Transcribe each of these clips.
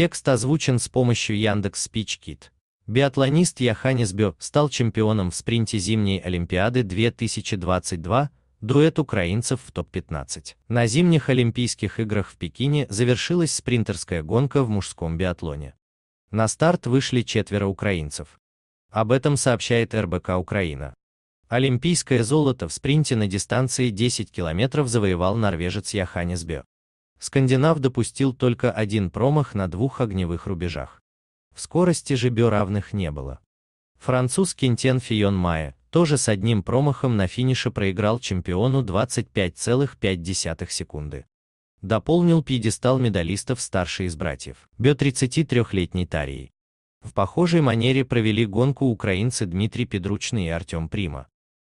Текст озвучен с помощью Яндекс Спичкит. Биатлонист Яханис Бё стал чемпионом в спринте зимней Олимпиады 2022, дуэт украинцев в топ-15. На зимних Олимпийских играх в Пекине завершилась спринтерская гонка в мужском биатлоне. На старт вышли четверо украинцев. Об этом сообщает РБК Украина. Олимпийское золото в спринте на дистанции 10 километров завоевал норвежец Яханис Бё. Скандинав допустил только один промах на двух огневых рубежах. В скорости же Бё равных не было. Француз Кентен Фион Майя тоже с одним промахом на финише проиграл чемпиону 25,5 секунды. Дополнил пьедестал медалистов старший из братьев, Бё 33-летней Тарии. В похожей манере провели гонку украинцы Дмитрий Педручный и Артем Прима.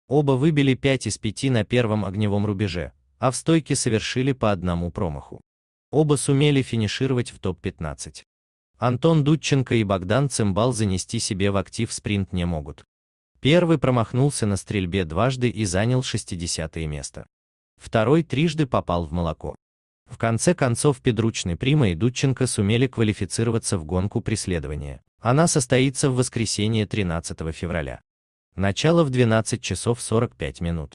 Оба выбили 5 из 5 на первом огневом рубеже, а в стойке совершили по одному промаху. Оба сумели финишировать в топ-15. Антон Дудченко и Богдан Цимбал занести себе в актив спринт не могут. Первый промахнулся на стрельбе дважды и занял 60 место. Второй трижды попал в молоко. В конце концов Педручный Прима и Дудченко сумели квалифицироваться в гонку преследования. Она состоится в воскресенье 13 февраля. Начало в 12 часов 45 минут.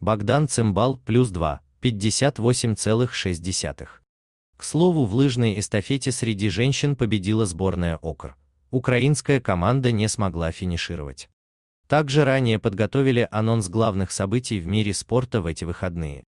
Богдан Цимбал плюс 2, 58,6. К слову, в лыжной эстафете среди женщин победила сборная ОКР. Украинская команда не смогла финишировать. Также ранее подготовили анонс главных событий в мире спорта в эти выходные.